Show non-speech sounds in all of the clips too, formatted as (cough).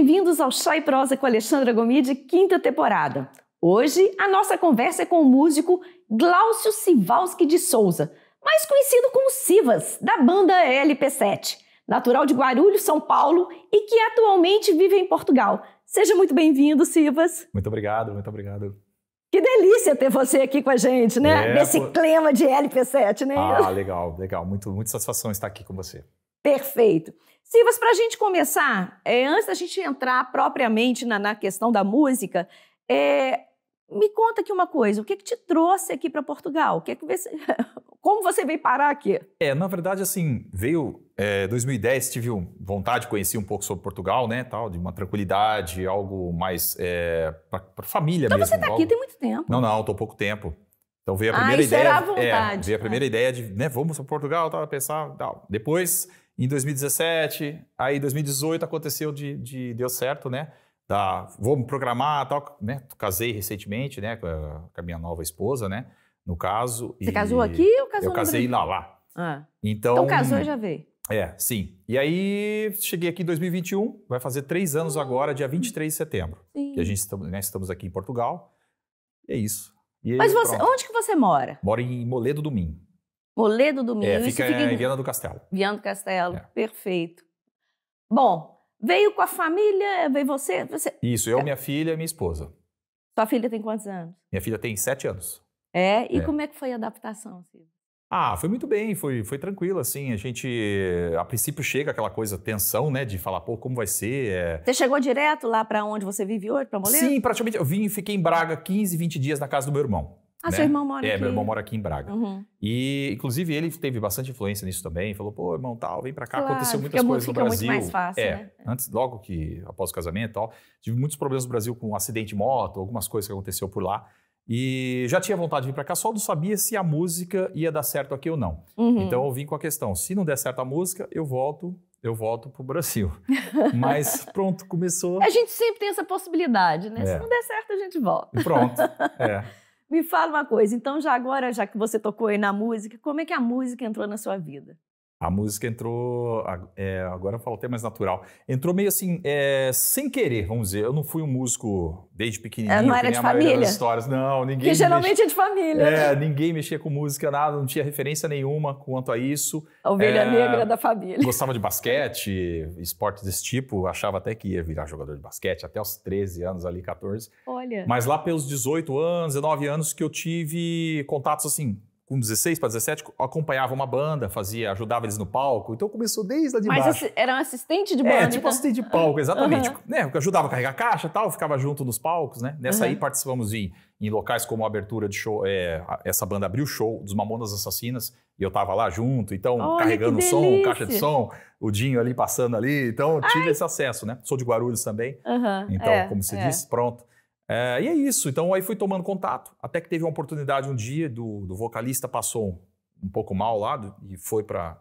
bem-vindos ao Chá e Prosa com Alexandra Gomide, quinta temporada. Hoje, a nossa conversa é com o músico Glaucio Sivalski de Souza, mais conhecido como Sivas, da banda LP7, natural de Guarulhos, São Paulo e que atualmente vive em Portugal. Seja muito bem-vindo, Sivas. Muito obrigado, muito obrigado. Que delícia ter você aqui com a gente, né? É, Nesse pô... clima de LP7, né? Ah, legal, legal. Muito, muita satisfação estar aqui com você. Perfeito. Sivas, para a gente começar, é, antes da gente entrar propriamente na, na questão da música, é, me conta aqui uma coisa, o que, que te trouxe aqui para Portugal? O que é que você, (laughs) como você veio parar aqui? É, na verdade, assim, veio é, 2010, tive vontade de conhecer um pouco sobre Portugal, né, tal, de uma tranquilidade, algo mais é, para família então mesmo. Então você está aqui tem muito tempo. Não, não, estou pouco tempo. Então veio a ah, primeira ah, ideia, era a é, vontade. É, veio a primeira ah. ideia de, né, vamos para Portugal, a pensar, tal. Depois em 2017, aí 2018 aconteceu de, de deu certo, né? Da, vamos programar, tal, né? Casei recentemente, né? Com a, com a minha nova esposa, né? No caso. Você casou aqui ou casou eu Eu casei lá, lá. Ah. Então, então casou e já veio. É, sim. E aí, cheguei aqui em 2021, vai fazer três anos hum. agora, dia 23 de setembro. Sim. Que a gente né, estamos aqui em Portugal. E é isso. E Mas você, onde que você mora? Moro em Moledo do Minho. Moledo do Minho. É, fica, fica em Viana do Castelo. Viana do Castelo, é. perfeito. Bom, veio com a família, veio você, você... Isso, eu, minha filha e minha esposa. Sua filha tem quantos anos? Minha filha tem sete anos. É? E é. como é que foi a adaptação, filho? Ah, foi muito bem, foi, foi tranquilo, assim, a gente, a princípio chega aquela coisa, tensão, né, de falar, pô, como vai ser? É... Você chegou direto lá para onde você vive hoje, para Moledo? Sim, praticamente, eu vim, e fiquei em Braga 15, 20 dias na casa do meu irmão. Ah, né? seu irmão mora é, aqui? É, meu irmão mora aqui em Braga. Uhum. E, inclusive, ele teve bastante influência nisso também. Falou, pô, irmão, tal, vem para cá. Claro, Aconteceu muitas coisas no Brasil. Muito mais fácil, é, né? antes, logo que, após o casamento tal, tive muitos problemas no Brasil com um acidente de moto, algumas coisas que aconteceu por lá. E já tinha vontade de vir para cá, só não sabia se a música ia dar certo aqui ou não. Uhum. Então eu vim com a questão, se não der certo a música, eu volto eu volto pro Brasil. (laughs) Mas pronto, começou. A gente sempre tem essa possibilidade, né? É. Se não der certo, a gente volta. E pronto. (laughs) É. Me fala uma coisa, então já agora, já que você tocou aí na música, como é que a música entrou na sua vida? A música entrou, é, agora falo até mais natural, entrou meio assim, é, sem querer, vamos dizer. Eu não fui um músico desde pequenininho. Eu é, não era de família. Histórias. Não, ninguém. Que geralmente mexia, é de família. É, né? ninguém mexia com música, nada, não tinha referência nenhuma quanto a isso. A ovelha é, negra da família. Gostava de basquete, esportes desse tipo, achava até que ia virar jogador de basquete até os 13 anos ali, 14. Olha. Mas lá pelos 18 anos, 19 anos que eu tive contatos assim, com 16 para 17, acompanhava uma banda, fazia, ajudava eles no palco. Então começou desde lá de Mas baixo. Mas era um assistente de é, banda? É, tipo então? assistente de palco, exatamente. Uhum. Né, ajudava a carregar caixa e tal, ficava junto nos palcos, né? Nessa uhum. aí participamos em, em locais como a abertura de show, é, essa banda abriu o show dos Mamonas Assassinas e eu tava lá junto, então Olha, carregando o som, caixa de som, o Dinho ali passando ali, então tive Ai. esse acesso, né? Sou de Guarulhos também, uhum. então é, como se é. disse, pronto. É, e é isso. Então aí fui tomando contato, até que teve uma oportunidade um dia do, do vocalista passou um, pouco mal lá e foi para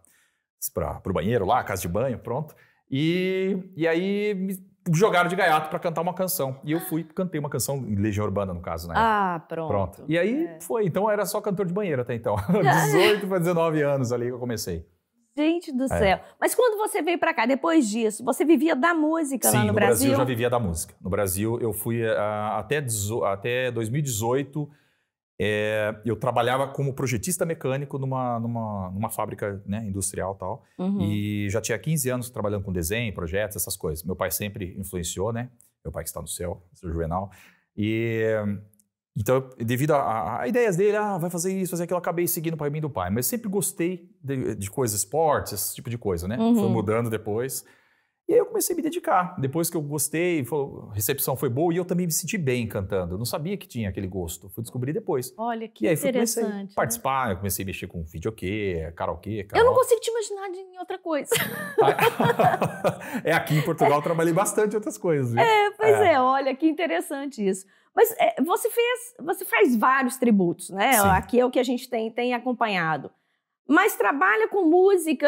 o banheiro lá, casa de banho, pronto. E, e aí me jogaram de gaiato para cantar uma canção. E eu fui, cantei uma canção, Legião Urbana, no caso, né? Ah, pronto. Pronto. E aí é. foi. Então eu era só cantor de banheiro até então. 18 para 19 anos ali que eu comecei. Gente do é. céu. Mas quando você veio para cá, depois disso, você vivia da música Sim, lá no, no Brasil? Brasil eu já vivia da música. No Brasil, eu fui uh, até, até 2018. É, eh, eu trabalhava como projetista mecânico numa, numa, numa fábrica né, industrial tal. Uhum. E já tinha 15 anos trabalhando com desenho, projetos, essas coisas. Meu pai sempre influenciou, né? Meu pai que está no céu, seu Juvenal. E então, devido a, a, ideias dele, ah, vai fazer isso, fazer aquilo, eu acabei seguindo o caminho do pai. Mas sempre gostei de, de coisas, esportes, esse tipo de coisa, né? Uhum. mudando depois. E aí eu comecei a me dedicar. Depois que eu gostei, a recepção foi boa e eu também me senti bem cantando. Eu não sabia que tinha aquele gosto, fui descobrir depois. Olha que e aí interessante. Fui, comecei a né? participar, né? eu comecei a mexer com videokê, karaokê, karaokê. Eu não consigo te imaginar em outra coisa. (laughs) é, aqui em Portugal eu trabalhei bastante outras coisas. Viu? É, pois é. é. olha que interessante isso. Mas é, você fez, você faz vários tributos, né? Sim. Aqui é o que a gente tem, tem acompanhado. Mas trabalha com música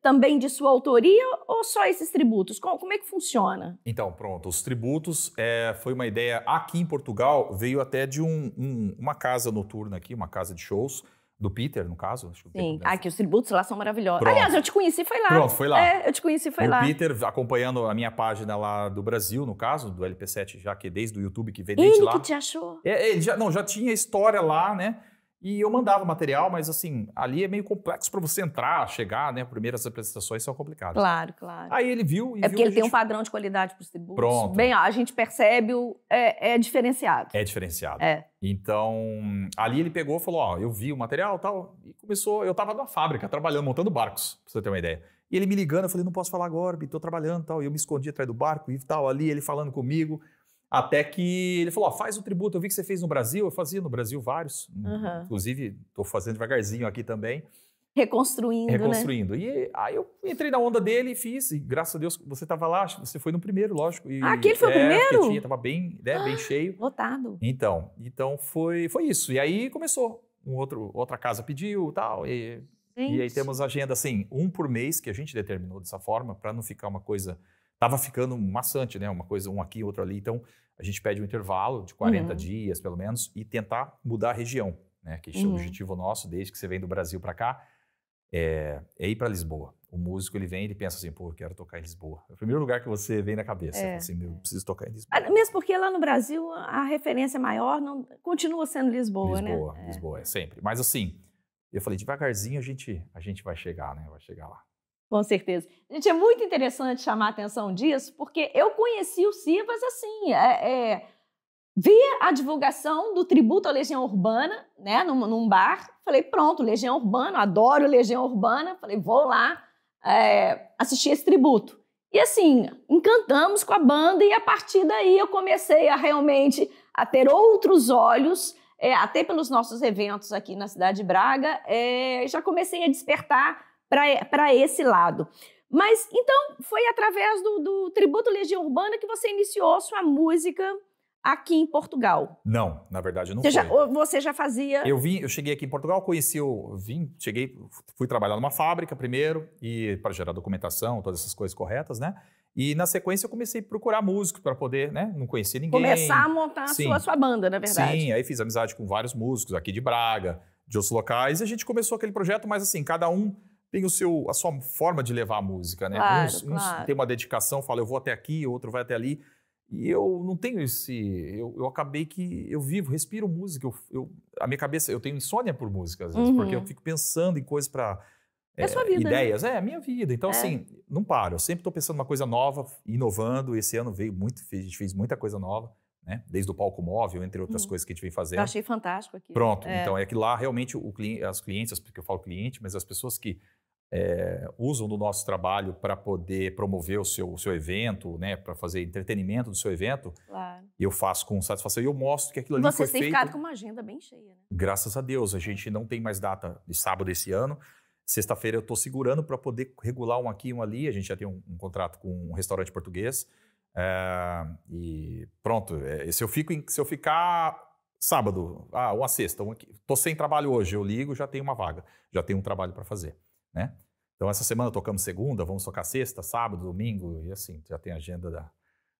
também de sua autoria ou só esses tributos? Como, é que funciona? Então, pronto. Os tributos é, foi uma ideia aqui em Portugal, veio até de um, um, uma casa noturna aqui, uma casa de shows, do Peter, no caso. Acho que Sim, aqui os tributos lá são maravilhosos. Pronto. Aliás, eu te conheci, foi lá. Pronto, foi lá. É, eu te conheci, foi o lá. O Peter acompanhando a minha página lá do Brasil, no caso, do LP7, já que é desde o YouTube que vem lá. Ele que te achou. É, ele já, não, já tinha história lá, né? E eu mandava material, mas assim, ali é meio complexo para você entrar, chegar, né? Primeiras apresentações são complicadas. Claro, claro. Aí ele viu e É porque ele gente... tem um padrão de qualidade para os tributos. Pronto. Bem, a gente percebe o... É, é, diferenciado. É diferenciado. É. Então, ali ele pegou e falou: ó, eu vi o material tal, e começou. Eu estava na fábrica, trabalhando, montando barcos, para você ter uma ideia. E ele me ligando, eu falei, não posso falar agora, estou trabalhando tal. E eu me escondi atrás do barco e tal, ali, ele falando comigo. Até que ele falou: oh, faz o tributo. Eu vi que você fez no Brasil, eu fazia no Brasil vários. Uhum. Inclusive, estou fazendo devagarzinho aqui também. Reconstruindo. Né? Reconstruindo. Né? E aí eu entrei na onda dele e fiz. E graças a Deus você estava lá, você foi no primeiro, lógico. E, ah, aquele foi é, o primeiro? Tinha, tava bem, né, ah, bem cheio. Lotado. Então, então foi, foi isso. E aí começou. Um outro, outra casa pediu tal, e tal. E aí temos agenda assim, um por mês, que a gente determinou dessa forma, para não ficar uma coisa estava ficando maçante, né? Uma coisa, um aqui, outro ali. Então, a gente pede um intervalo de 40 uhum. dias, pelo menos, e tentar mudar a região, né? Que uhum. é o uhum. objetivo nosso, desde que você vem do Brasil para cá, é, é ir para Lisboa. O músico, ele vem e ele pensa assim, pô, eu quero tocar em Lisboa. É o primeiro lugar que você vem na cabeça. É. Assim, eu preciso tocar em Lisboa. Ah, mesmo porque lá no Brasil, a referência maior não, continua sendo Lisboa, Lisboa né? Lisboa, é. Lisboa, é sempre. Mas assim... Eu falei, devagarzinho a gente, a gente vai chegar, né? Vai chegar lá. Com certeza. Gente, é muito interessante chamar a atenção disso, porque eu conheci o Sivas assim, é, é, via a divulgação do tributo à Legião Urbana, né, num, num, bar, falei, pronto, Legião Urbana, adoro Legião Urbana, falei, vou lá é, assistir esse tributo. E assim, encantamos com a banda e a partir daí eu comecei a realmente a ter outros olhos, é, até pelos nossos eventos aqui na cidade de Braga, é, já comecei a despertar para esse lado. Mas então foi através do, do Tributo Legião Urbana que você iniciou sua música aqui em Portugal. Não, na verdade não você foi. Já, você já fazia... Eu vim, eu cheguei aqui em Portugal, conheci Vim, cheguei, fui trabalhar numa fábrica primeiro, e para gerar documentação, todas essas coisas corretas, né? E na sequência eu comecei a procurar músicos para poder, né? Não conhecer ninguém. Começar a montar a sua, a sua banda, na verdade. Sim, aí fiz amizade com vários músicos aqui de Braga, de outros locais, e a gente começou aquele projeto, mas assim, cada um tem o seu, a sua forma de levar a música, né? Claro, uns, claro. têm uma dedicação, fala eu vou até aqui, outro vai até ali. E eu não tenho esse. Eu, eu acabei que eu vivo, respiro música. Eu, eu, a minha cabeça, eu tenho insônia por música, às vezes, uhum. porque eu uhum. fico pensando em coisas para. É, é sua vida, né? ideias, né? é a minha vida. Então, é. assim, não paro. Eu sempre estou pensando uma coisa nova, inovando. Esse ano veio muito, a gente fez muita coisa nova. Né? Desde o palco móvel, entre outras uhum. coisas que a gente vem fazendo. Eu achei fantástico aqui. Pronto, é. então é que lá realmente o, as clientes, porque eu falo cliente, mas as pessoas que é, usam do nosso trabalho para poder promover o seu, o seu evento, né, para fazer entretenimento do seu evento, claro. eu faço com satisfação e eu mostro que aquilo ali Você foi feito. Você tem ficado com uma agenda bem cheia. Né? Graças a Deus, a gente não tem mais data de sábado esse ano. Sexta-feira eu estou segurando para poder regular um aqui e um ali. A gente já tem um, um contrato com um restaurante português. É, e pronto, é, se, eu fico, se eu ficar sábado, ah, uma sexta, estou sem trabalho hoje, eu ligo, já tenho uma vaga, já tenho um trabalho para fazer né? Então, essa semana tocamos segunda, vamos tocar sexta, sábado, domingo, e assim, já tem agenda da...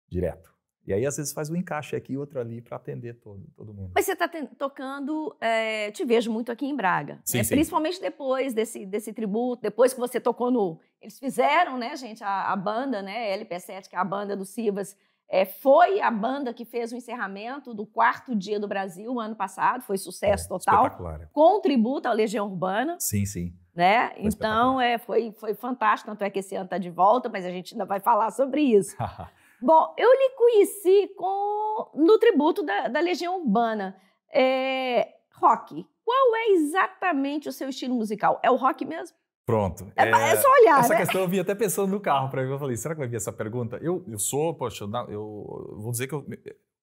direto. E aí, às vezes, faz um encaixe aqui e outro ali para atender todo, todo mundo. Mas você está tocando, é, te vejo muito aqui em Braga. Sim, né? sim. Principalmente depois desse, desse tributo, depois que você tocou no. Eles fizeram, né, gente, a, a banda, né, LP7, que é a banda do Sivas, é, foi a banda que fez o encerramento do quarto dia do Brasil ano passado, foi sucesso é, total. Espetacular. Com tributo à Legião Urbana. Sim, sim. Né? Foi então, é, foi, foi fantástico. Tanto é que esse ano está de volta, mas a gente ainda vai falar sobre isso. (laughs) Bom, eu lhe conheci com, no tributo da, da Legião Urbana. É, rock. Qual é exatamente o seu estilo musical? É o rock mesmo? Pronto. É, é, é só olhar. Essa né? questão eu vi até pensando no carro para mim. Eu falei, será que vai vir essa pergunta? Eu, eu sou, poxa, eu vou dizer que eu,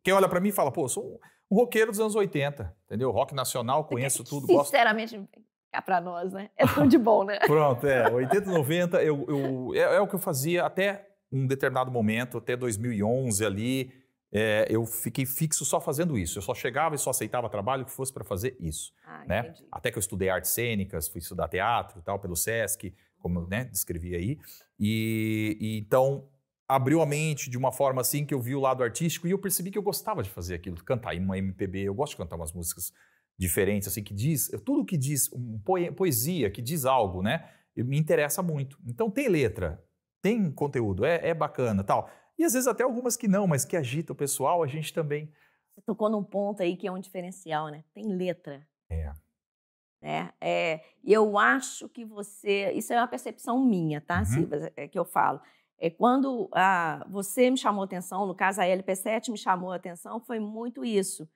quem olha para mim fala, pô, eu sou um roqueiro dos anos 80, entendeu? Rock nacional, conheço Porque, tudo. Sinceramente, gosto cá para nós, né? É tudo de bom, né? (laughs) Pronto, é. 80, 90, eu, eu é, é, o que eu fazia até um determinado momento, até 2011 ali. É, eu fiquei fixo só fazendo isso. Eu só chegava e só aceitava trabalho que fosse para fazer isso. Ah, né? Até que eu estudei artes cênicas, fui estudar teatro e tal, pelo SESC, como eu né, descrevi aí. e, e então abriu a mente de uma forma assim que eu vi o lado artístico e eu percebi que eu gostava de fazer aquilo, cantar Em uma MPB, eu gosto de cantar umas músicas diferentes, assim, que diz, tudo que diz, um poesia, que diz algo, né? Me interessa muito. Então tem letra, tem conteúdo, é, é bacana tal. E às vezes até algumas que não, mas que agita o pessoal, a gente também. Você tocou num ponto aí que é um diferencial, né? Tem letra. É. Né? É, eu acho que você. Isso é uma percepção minha, tá, uhum. É, é que eu falo. É, quando a, ah, você me chamou atenção, no caso a LP7 me chamou atenção, foi muito isso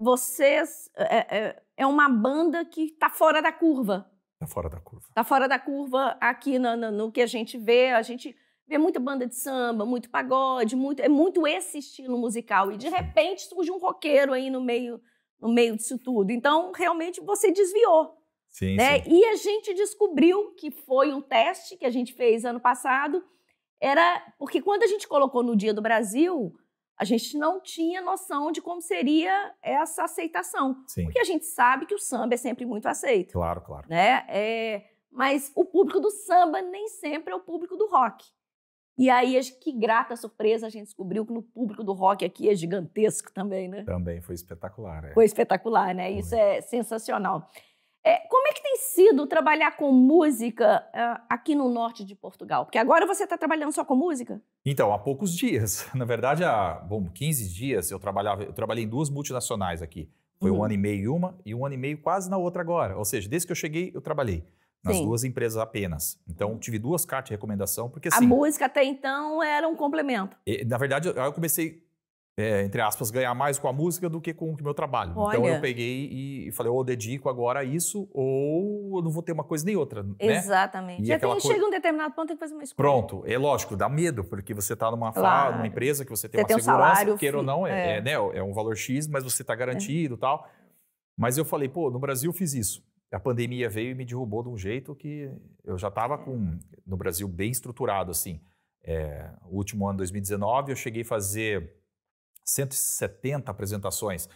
vocês. É, é uma banda que está fora da curva. Está fora da curva. Está fora da curva aqui no, no, no, que a gente vê. A gente vê muita banda de samba, muito pagode, muito, é muito esse estilo musical. E de repente surge um roqueiro aí no meio, no meio disso tudo. Então, realmente, você desviou. Sim, né? sim. E a gente descobriu que foi um teste que a gente fez ano passado. Era porque quando a gente colocou no Dia do Brasil, a gente não tinha noção de como seria essa aceitação. Sim. Porque a gente sabe que o samba é sempre muito aceito. Claro, claro. Né? É, mas o público do samba nem sempre é o público do rock. E aí, que grata surpresa, a gente descobriu que no público do rock aqui é gigantesco também, né? Também, foi espetacular. É. Foi espetacular, né? Foi. Isso é sensacional. É, como é que tem sido trabalhar com música uh, aqui no norte de Portugal? Porque agora você está trabalhando só com música? Então, há poucos dias. (laughs) Na verdade, há bom, 15 dias eu trabalhava, eu trabalhei em duas multinacionais aqui. Foi uhum. um ano e meio em uma e um ano e meio quase na outra agora. Ou seja, desde que eu cheguei, eu trabalhei. Nas sim. duas empresas apenas. Então, tive duas cartas de recomendação, porque A assim, música até então era um complemento. Na verdade, eu comecei é, entre aspas, ganhar mais com a música do que com o meu trabalho. Olha. Então eu peguei e falei, ou dedico agora a isso, ou eu não vou ter uma coisa nem outra. Né? Exatamente. Né? E até tem, coisa... chega um determinado ponto, tem que fazer uma escolha. Pronto, é lógico, dá medo, porque você está numa, claro. empresa que você tem você uma tem um salário, queira ou não, é, é. é, né, é um valor X, mas você está garantido e tal. Mas eu falei, pô, no Brasil eu fiz isso a pandemia veio e me derrubou de um jeito que eu já estava com no Brasil bem estruturado assim. É, o último ano 2019 eu cheguei a fazer 170 apresentações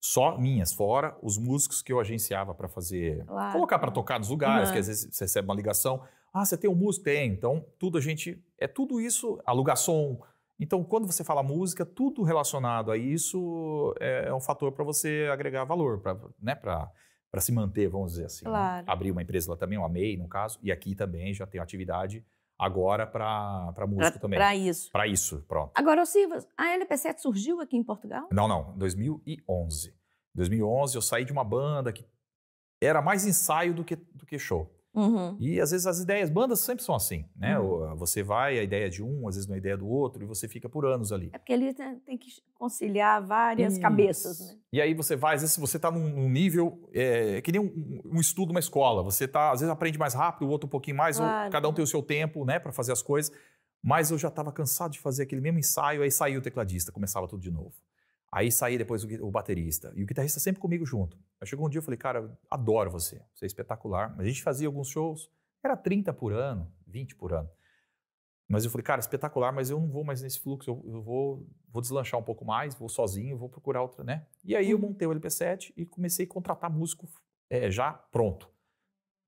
só minhas, fora os músicos que eu agenciava para fazer, claro. colocar para tocar nos lugares, uhum. que às vezes você recebe uma ligação, ah, você tem um músico? Tem. Então, tudo a gente, é tudo isso, alugação. Então, quando você fala música, tudo relacionado a isso é, é um fator para você agregar valor, para né, se manter, vamos dizer assim. Né? Claro. Né? Abrir uma empresa lá também, o amei, no caso, e aqui também já tem atividade agora para músico pra, também. Para isso. Para isso, pronto. Agora, Silvas, a LP7 surgiu aqui em Portugal? Não, não, 2011. 2011 eu saí de uma banda que era mais ensaio do que, do que show. Uhum. E às vezes as ideias, bandas sempre são assim, né? Uhum. Ah, você vai, a ideia é de um, às vezes não a é ideia do outro, e você fica por anos ali. É porque ali né, tem que conciliar várias Isso. cabeças, né? E aí você vai, às vezes você está num, nível, é, que nem um, um estudo, uma escola. Você tá, às vezes aprende mais rápido, o outro um pouquinho mais, claro. ou, cada um tem o seu tempo, né, para fazer as coisas. Mas eu já estava cansado de fazer aquele mesmo ensaio, aí saiu o tecladista, começava tudo de novo. Aí saí depois o, o, baterista. E o guitarrista sempre comigo junto. Aí chegou um dia eu falei, cara, adoro você. Você é espetacular. Mas a gente fazia alguns shows, era 30 por ano, 20 por ano. Mas eu falei, cara, espetacular, mas eu não vou mais nesse fluxo, eu, eu vou, vou deslanchar um pouco mais, vou sozinho, vou procurar outra, né? E aí eu uhum. montei o LP7 e comecei a contratar músico é, já pronto.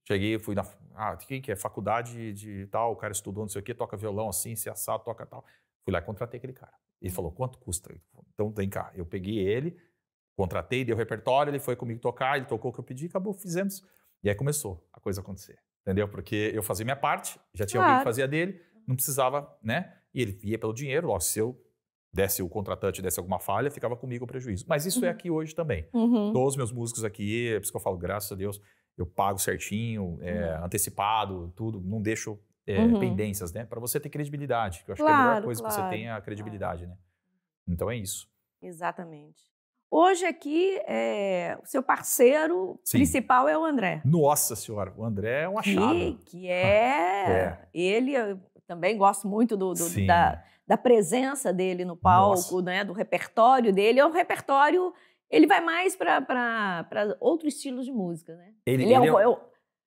Cheguei, fui na. Ah, quem que é? Faculdade de tal, o cara estudou não sei o quê, toca violão assim, se assado, toca tal. Fui lá e contratei aquele cara. Ele falou, quanto custa? Então, vem cá, eu peguei ele, contratei, dei o repertório, ele foi comigo tocar, ele tocou o que eu pedi, acabou, fizemos. E aí começou a coisa acontecer, entendeu? Porque eu fazia minha parte, já tinha alguém que fazia dele, não precisava, né? E ele ia pelo dinheiro, logo, se eu desse o contratante, desse alguma falha, ficava comigo o prejuízo. Mas isso é uhum. é aqui hoje também. Uhum. Todos meus músicos aqui, é por isso que eu falo, graças a Deus, eu pago certinho, é, uhum. antecipado, tudo, não deixo é, uhum. pendências, né? Para você ter credibilidade, que eu acho claro, que é a melhor coisa claro, que você tem é a credibilidade, né? Então é isso. Exatamente. Hoje aqui, é, o seu parceiro Sim. principal é o André. Nossa senhora, o André é um achado. Que, que (laughs) é, é. Ele, eu também gosto muito do, do da, da, presença dele no palco, né, do repertório dele. É um repertório. Ele vai mais para outros estilos de música, né? Ele, ele, é ele é, um, é,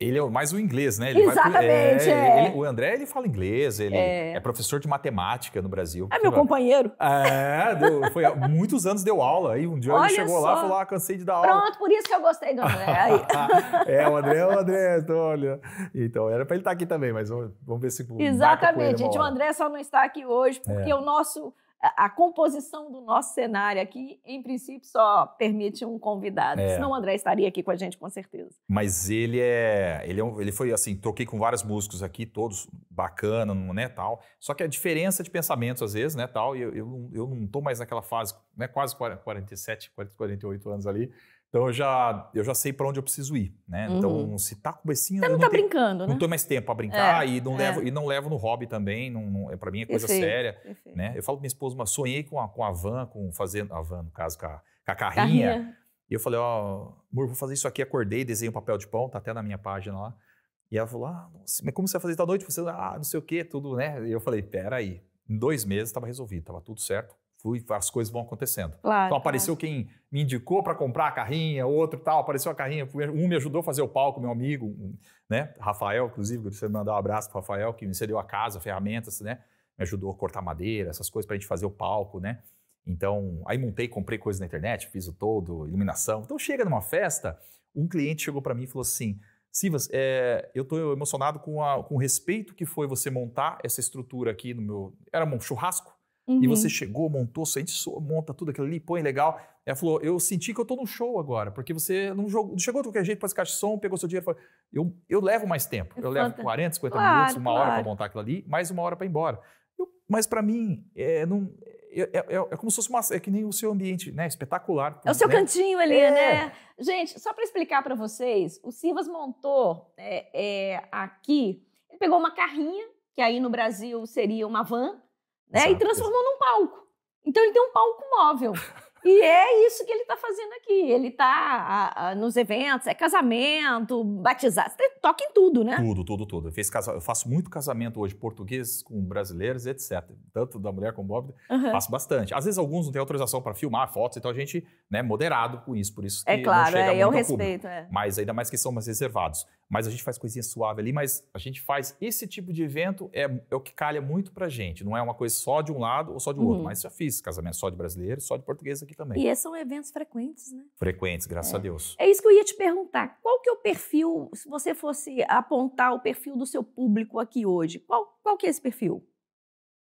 ele é mais o inglês, né? Ele Exatamente. Pro, é, é. Ele, é. o André ele fala inglês, ele é. é. professor de matemática no Brasil. É meu companheiro. É, deu, foi muitos anos deu aula. Aí um dia Olha ele chegou só. lá e falou: ah, cansei de dar aula. Pronto, por isso que eu gostei do André. (laughs) é, o André é o André, então, olha. Então, era para ele estar tá aqui também, mas vamos, vamos ver se. Exatamente, gente. O André só não está aqui hoje, porque é. o nosso a composição do nosso cenário aqui, em princípio, só permite um convidado. É. Senão o André estaria aqui com a gente, com certeza. Mas ele é. Ele, é um, ele foi assim, toquei com vários músicos aqui, todos bacana, né? Tal. Só que a diferença de pensamentos, às vezes, né, tal, e eu, eu, eu não estou mais naquela fase, né, quase 47, 48 anos ali, então eu já, eu já sei para onde eu preciso ir, né? Uhum. Então se tá comecinho, Você não, não tá brincando, né? Não tenho mais tempo para brincar é, e não é. levo e não levo no hobby também, não, não é, para mim é coisa séria, né? Eu falo pra minha esposa, mas sonhei com a, com a van, com fazendo a van no caso com a, com a carrinha. carrinha. E eu falei, ó, amor, vou fazer isso aqui, acordei, desenhei um papel de pão, tá até na minha página lá. E ela falou, ah, nossa, mas como você vai fazer à noite? Você, ah, não sei o quê, tudo, né? E eu falei, peraí. Em dois meses estava resolvido, estava tudo certo fui, as coisas vão acontecendo. Claro, então apareceu claro. quem me indicou para comprar a carrinha, outro tal, apareceu a carrinha, um me ajudou a fazer o palco, meu amigo, né? Rafael, inclusive, gostaria de mandar um abraço para Rafael, que me cedeu a casa, ferramentas, né? Me ajudou a cortar madeira, essas coisas para a gente fazer o palco, né? Então, aí montei, comprei coisas na internet, fiz o todo, iluminação. Então chega numa festa, um cliente chegou para mim e falou assim: Sivas, é, eu estou emocionado com, a, com o respeito que foi você montar essa estrutura aqui no meu. Era um churrasco, Uhum. E você chegou, montou, sente, monta tudo aquilo ali, põe legal. Ela falou: Eu senti que eu tô num show agora, porque você não jogou, chegou de qualquer jeito para esse caixa de som, pegou seu dinheiro. Falou, eu, eu levo mais tempo. Eu, eu levo 40, 50 claro, minutos, uma claro. hora para montar aquilo ali, mais uma hora para ir embora. Eu, mas para mim, é, não, é, é, é, é, como se fosse uma. É que nem o seu ambiente, né? Espetacular. É o seu né? cantinho ali, é. né? Gente, só para explicar para vocês, o Silvas montou é, é, aqui, ele pegou uma carrinha, que aí no Brasil seria uma van, né? Exato. E transformou num palco. Então ele tem um palco móvel. E é isso que ele está fazendo aqui. Ele está nos eventos, é casamento, batizado, toca em tudo, né? Tudo, tudo, tudo. Eu, fiz casa... eu faço muito casamento hoje, português com brasileiros, etc. Tanto da mulher como do uhum. faço bastante. Às vezes alguns não têm autorização para filmar fotos, então a gente é né, moderado com isso, por isso é que é claro, não chega é, muito eu respeito, público, é. Mas ainda mais que são mais reservados. Mas a gente faz coisinha suave ali, mas a gente faz esse tipo de evento é, é o que calha muito pra gente. Não é uma coisa só de um lado ou só de um uhum. outro, mas já fiz casamento só de brasileiro, só de português aqui também. E esses são eventos frequentes, né? Frequentes, graças é. a Deus. É isso que eu ia te perguntar. Qual que é o perfil, se você fosse apontar o perfil do seu público aqui hoje, qual, qual que é esse perfil?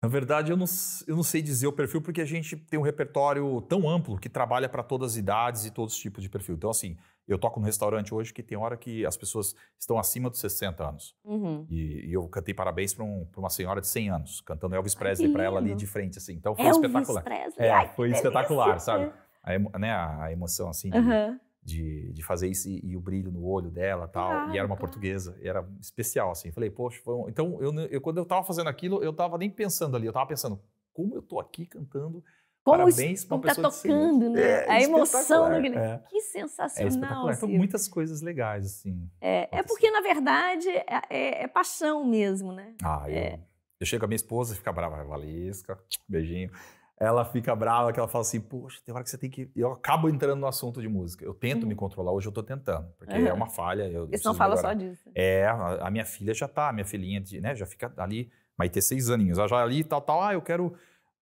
Na verdade, eu não, eu não sei dizer o perfil, porque a gente tem um repertório tão amplo que trabalha para todas as idades e todos os tipos de perfil. Então, assim, eu toco no restaurante hoje que tem hora que as pessoas estão acima dos 60 anos. Uhum. E, e, eu cantei parabéns para um, uma senhora de 100 anos, cantando Elvis Presley para ela ali de frente, assim. Então foi Elvis espetacular. Presley. É, Ai, foi espetacular, sabe? A, né, a emoção, assim, uhum. de, de, fazer isso e, e, o brilho no olho dela tal. E era uma portuguesa, era especial, assim. Falei, poxa, um... então, eu, eu, quando eu estava fazendo aquilo, eu estava nem pensando ali, eu estava pensando, como eu estou aqui cantando como Parabéns para tá tocando, né? É, a emoção do É. Que sensacional. É São então, muitas coisas legais, assim. É, é porque, na verdade, é, é, é, paixão mesmo, né? Ah, é. eu, eu chego com a minha esposa e fica brava, Valesca, (tsk) beijinho. Ela fica brava, que ela fala assim, poxa, tem hora que você tem que... Eu acabo entrando no assunto de música. Eu tento uhum. me controlar, hoje eu tô tentando, porque uhum. é uma falha. Eu, Isso não fala só disso. É, a, a, minha filha já tá, a minha filhinha, né, já fica ali, vai ter seis aninhos. Ela já ali, tal, tal, ah, eu quero...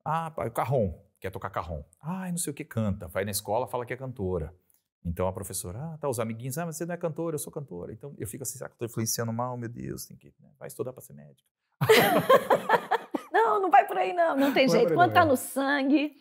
Ah, pai, o carrom quer tocar carrom. Ai, ah, não sei o que canta. Vai na escola, fala que é cantora. Então a professora, ah, tá, os amiguinhos, ah, mas você não é cantora, eu sou cantora. Então eu fico assim, ah, que eu tô influenciando mal? Meu Deus, tem que, né? vai estudar para ser médica. (laughs) não, não vai por aí não, não tem não jeito. Quando está é. no sangue.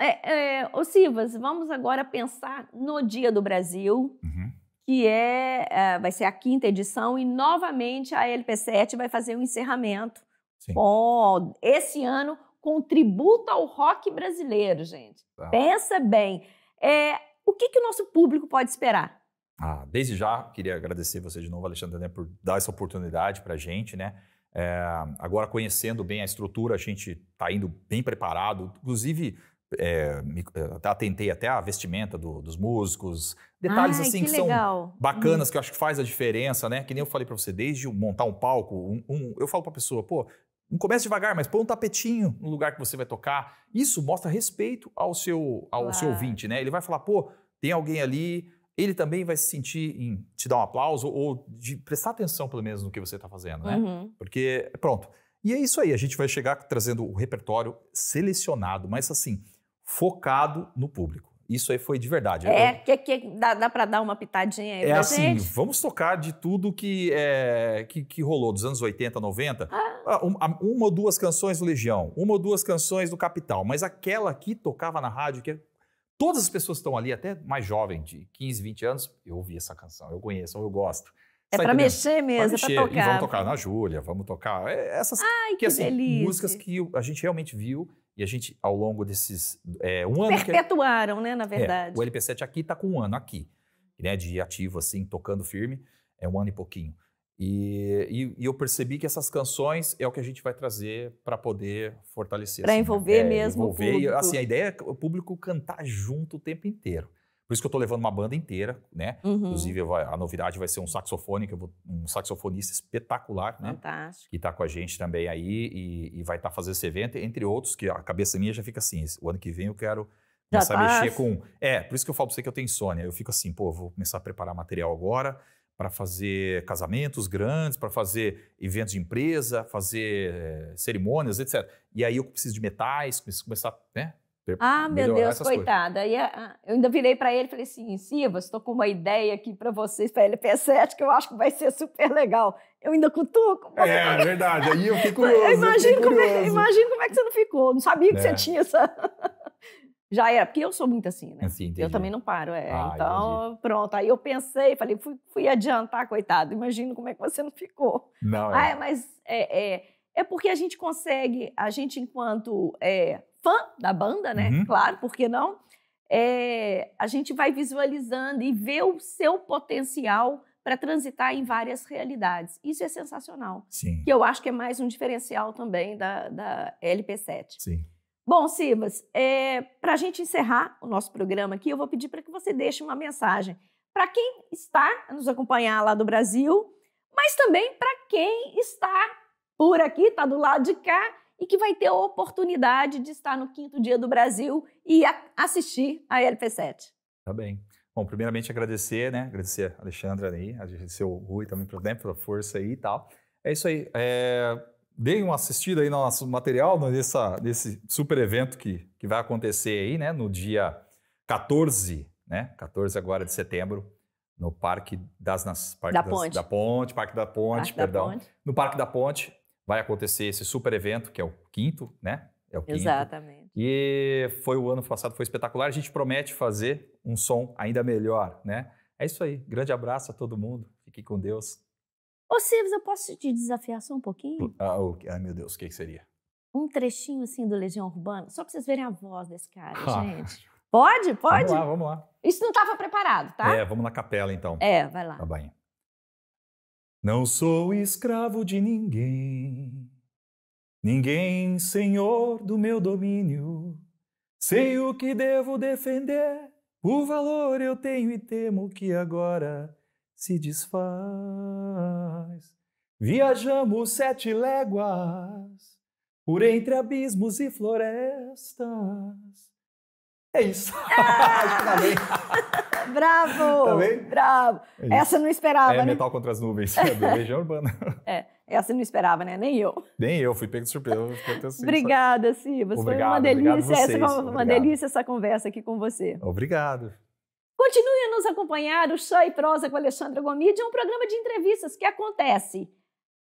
É, é, ô Sivas, vamos agora pensar no Dia do Brasil, uhum. que é, é, vai ser a quinta edição, e novamente a LP7 vai fazer o um encerramento Sim. com, esse ano, contributo o ao rock brasileiro, gente. Tá. Pensa bem. É, o que, que o nosso público pode esperar? Ah, desde já, queria agradecer você de novo, Alexandre, né, por dar essa oportunidade para a gente, né? É, agora, conhecendo bem a estrutura, a gente está indo bem preparado, inclusive é, me, é, atentei até a vestimenta do, dos músicos, detalhes Ai, assim que, que são legal. bacanas, hum. que eu acho que faz a diferença, né? Que nem eu falei para você, desde montar um palco, um, um, eu falo para a pessoa, pô, não comece devagar, mas põe um tapetinho no lugar que você vai tocar. Isso mostra respeito ao seu, ao seu ouvinte, né? Ele vai falar, pô, tem alguém ali, ele também vai se sentir em te dar um aplauso ou de prestar atenção, pelo menos, no que você está fazendo, né? Uhum. Porque, pronto. E é isso aí, a gente vai chegar trazendo o repertório selecionado, mas assim, focado no público. Isso aí foi de verdade. É, eu, que, que dá, dá para dar uma pitadinha aí É assim, gente? vamos tocar de tudo que, é, que, que, rolou dos anos 80, 90. Ah. ah uma, uma ou duas canções do Legião, uma ou duas canções do Capital, mas aquela que tocava na rádio, que todas as pessoas estão ali, até mais jovem, de 15, 20 anos, eu ouvi essa canção, eu conheço, eu gosto. É para mexer mesmo, para é tocar. E vamos tocar na Júlia, vamos tocar. É, essas Ai, que, que assim, delícia. músicas que a gente realmente viu e a gente, ao longo desses é, um ano... Perpetuaram, que... né, na é, verdade. É, o LP7 aqui está com um ano aqui, né, de ativo, assim, tocando firme. É um ano e pouquinho. E, e, e eu percebi que essas canções é o que a gente vai trazer para poder fortalecer. Para assim, envolver né? mesmo envolver, o público. assim, a ideia é o público cantar junto o tempo inteiro. Por isso que eu estou levando uma banda inteira, né? Uhum. Inclusive, vai, a novidade vai ser um saxofone, que eu vou, um saxofonista espetacular, né? Fantástico. Que está com a gente também aí e, e vai estar tá fazendo esse evento, entre outros, que a cabeça minha já fica assim, o ano que vem eu quero começar tá. a mexer com... É, por isso que eu falo pra você que eu tenho insônia. Eu fico assim, pô, vou começar a preparar material agora para fazer casamentos grandes, para fazer eventos de empresa, fazer eh, cerimônias, etc. E aí eu preciso de metais, preciso começar, né? ter Ah, meu Deus, coitada. E eu ainda virei para ele e falei assim: Sivas, estou com uma ideia aqui para vocês, para LP7, que eu acho que vai ser super legal. Eu ainda cutuco. É, é verdade. Aí eu fico. (laughs) curioso. Eu imagino, curioso. Como é, imagino como é que você não ficou. Não sabia que é. você tinha essa. (laughs) Já era, porque eu sou muito assim, né? Assim, eu também não paro, é. Ah, então, entendi. pronto. Aí eu pensei, falei, fui, fui, adiantar, coitado. Imagino como é que você não ficou. Não, é. Ah, mas é, é, é porque a gente consegue, a gente enquanto é, fã da banda, né? Uhum. Claro, por que não? É, a gente vai visualizando e vê o seu potencial para transitar em várias realidades. Isso é sensacional. Sim. Que eu acho que é mais um diferencial também da, da LP7. Sim. Bom, Sibas, é, para a gente encerrar o nosso programa aqui, eu vou pedir para que você deixe uma mensagem para quem está a nos acompanhar lá do Brasil, mas também para quem está por aqui, está do lado de cá e que vai ter a oportunidade de estar no quinto dia do Brasil e a assistir a LP7. Tá bem. Bom, primeiramente agradecer, né? Agradecer a Alexandra aí, agradecer o Rui também pelo tempo, pela força aí e tal. É isso aí. É... Deem uma assistida aí no nosso material, nessa, nesse super evento que, que vai acontecer aí, né? No dia 14, né? 14 agora de setembro, no Parque das... Nas, Parque da das, Ponte. Da Ponte, Parque da Ponte, Parque perdão. Da Ponte. No Parque da Ponte, vai acontecer esse super evento, que é o quinto, né? É o quinto. Exatamente. E foi o ano passado, foi espetacular. A gente promete fazer um som ainda melhor, né? É isso aí. Grande abraço a todo mundo. Fique com Deus. Ô Silvio, eu posso te desafiar só um pouquinho? Ah, okay. Ai, meu Deus, o que, que, seria? Um trechinho assim do Legião Urbana, só pra vocês verem a voz desse cara, (laughs) ah. gente. Pode? Pode? Vamos lá, vamos lá. Isso não estava preparado, tá? É, vamos na capela então. É, vai lá. Tá bem. Não sou escravo de ninguém, ninguém senhor do meu domínio. Sei o que devo defender, o valor eu tenho e temo que agora se desfaz. Viajamos sete léguas por entre abismos e florestas, é isso. Ah! (laughs) bravo! Tá bem? Bravo! É essa não esperava, é né? Metal contra as Nuvens, é do Legião Urbana. (laughs) É, essa não esperava, né? Nem eu. Nem eu, fui pego de surpresa. Assim, Obrigada, Sibas. Foi uma delícia, essa, uma delícia essa conversa aqui com você. Obrigado. Continue a nos acompanhar, o Chá e Prosa com Alexandre Gomide é um programa de entrevistas que acontece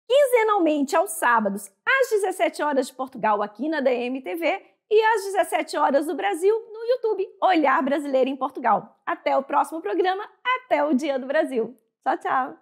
quinzenalmente aos sábados, às 17 horas de Portugal, aqui na DMTV e às 17 horas do Brasil no YouTube Olhar Brasileiro em Portugal. Até o próximo programa, até o Dia do Brasil. Tchau, tchau.